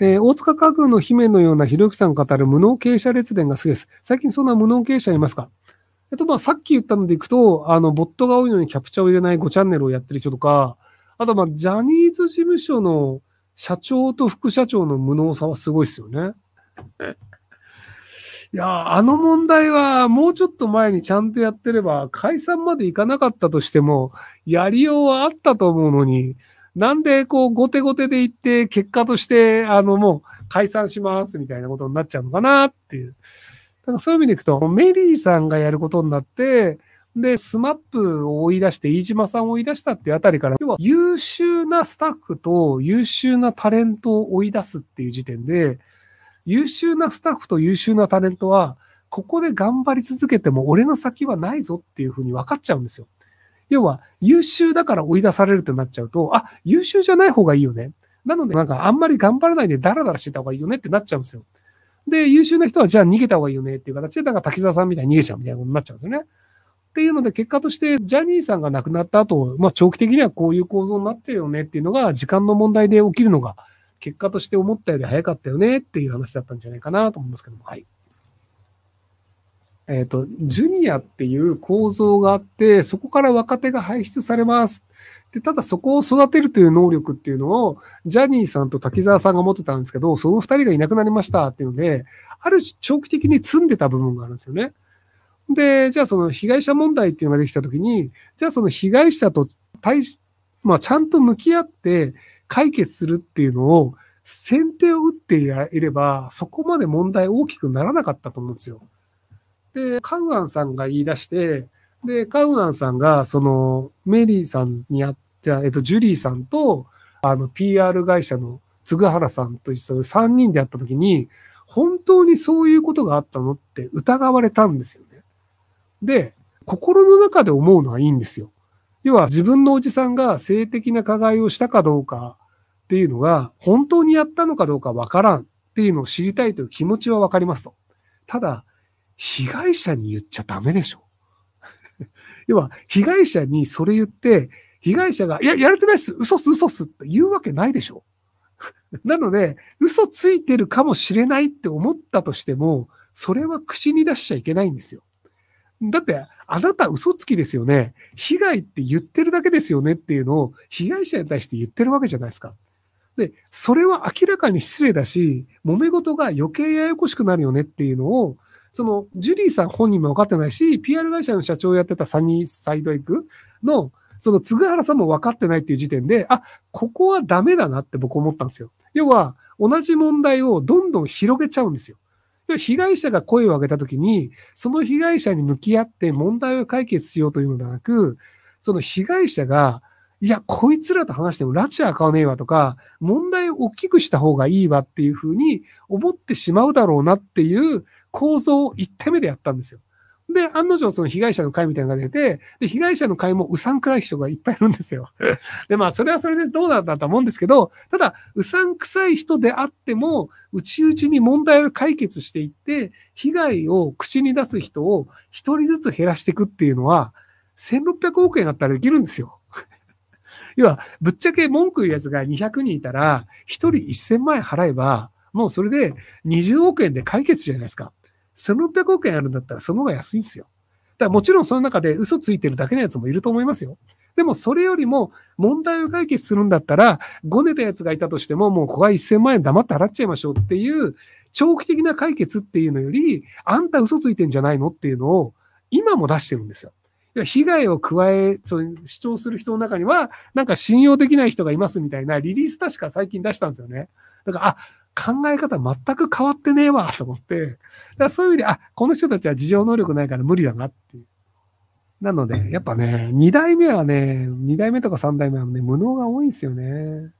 えー、大塚家具の姫のようなひろゆきさん語る無能傾斜列伝が好きです。最近そんな無能経営者いますかえっと、まあ、さっき言ったのでいくと、あの、ボットが多いのにキャプチャーを入れない5チャンネルをやってる人とか、あと、まあ、ジャニーズ事務所の社長と副社長の無能さはすごいですよね。いや、あの問題はもうちょっと前にちゃんとやってれば、解散までいかなかったとしても、やりようはあったと思うのに、なんでこう、後手後手で行って、結果として、あの、もう解散しますみたいなことになっちゃうのかなっていう。だからそういう意味でいくと、メリーさんがやることになって、で、スマップを追い出して、飯島さんを追い出したっていうあたりから、要は優秀なスタッフと優秀なタレントを追い出すっていう時点で、優秀なスタッフと優秀なタレントは、ここで頑張り続けても俺の先はないぞっていうふうに分かっちゃうんですよ。要は、優秀だから追い出されるってなっちゃうと、あ、優秀じゃない方がいいよね。なので、なんかあんまり頑張らないでダラダラしてた方がいいよねってなっちゃうんですよ。で、優秀な人はじゃあ逃げた方がいいよねっていう形で、なんか滝沢さんみたいに逃げちゃうみたいなことになっちゃうんですよね。っていうので、結果として、ジャニーさんが亡くなった後、まあ、長期的にはこういう構造になっちゃうよねっていうのが、時間の問題で起きるのが、結果として思ったより早かったよねっていう話だったんじゃないかなと思いますけども、はい。えっ、ー、と、ジュニアっていう構造があって、そこから若手が輩出されます。で、ただそこを育てるという能力っていうのを、ジャニーさんと滝沢さんが持ってたんですけど、その二人がいなくなりましたっていうので、ある種長期的に積んでた部分があるんですよね。で、じゃあその被害者問題っていうのができたときに、じゃあその被害者と対し、まあちゃんと向き合って解決するっていうのを、先手を打っていれば、そこまで問題大きくならなかったと思うんですよ。で、カウアンさんが言い出して、で、カウアンさんが、その、メリーさんにあっじゃあ、えっと、ジュリーさんと、あの、PR 会社の嗣原さんと一緒で3人で会った時に、本当にそういうことがあったのって疑われたんですよね。で、心の中で思うのはいいんですよ。要は自分のおじさんが性的な加害をしたかどうかっていうのが、本当にやったのかどうかわからんっていうのを知りたいという気持ちはわかりますと。ただ、被害者に言っちゃダメでしょ。要は、被害者にそれ言って、被害者が、いや、やれてないっす、嘘っす、嘘っすって言うわけないでしょ。なので、嘘ついてるかもしれないって思ったとしても、それは口に出しちゃいけないんですよ。だって、あなた嘘つきですよね。被害って言ってるだけですよねっていうのを、被害者に対して言ってるわけじゃないですか。で、それは明らかに失礼だし、揉め事が余計ややこしくなるよねっていうのを、その、ジュリーさん本人も分かってないし、PR 会社の社長をやってたサニーサイドエッグの、その、津原さんも分かってないっていう時点で、あ、ここはダメだなって僕思ったんですよ。要は、同じ問題をどんどん広げちゃうんですよ。被害者が声を上げたときに、その被害者に向き合って問題を解決しようというのではなく、その被害者が、いや、こいつらと話しても拉致は買わねえわとか、問題を大きくした方がいいわっていうふうに思ってしまうだろうなっていう構造を一手目でやったんですよ。で、案の定その被害者の会みたいなのが出て、で、被害者の会もうさんくさい人がいっぱいいるんですよ。で、まあ、それはそれでどうなんだと思うんですけど、ただ、うさんくさい人であっても、うちうちに問題を解決していって、被害を口に出す人を一人ずつ減らしていくっていうのは、1600億円あったらできるんですよ。要は、ぶっちゃけ文句言うやつが200人いたら、一人1000万円払えば、もうそれで20億円で解決じゃないですか。1600億円あるんだったらその方が安いんですよ。だからもちろんその中で嘘ついてるだけのやつもいると思いますよ。でもそれよりも問題を解決するんだったら、ごねたやつがいたとしても、もうここは1000万円黙って払っちゃいましょうっていう、長期的な解決っていうのより、あんた嘘ついてんじゃないのっていうのを今も出してるんですよ。被害を加え、主張する人の中には、なんか信用できない人がいますみたいなリリース確か最近出したんですよね。だから、あ、考え方全く変わってねえわと思って、だからそういう意味で、あ、この人たちは事情能力ないから無理だなっていう。なので、やっぱね、2代目はね、2代目とか3代目はね、無能が多いんですよね。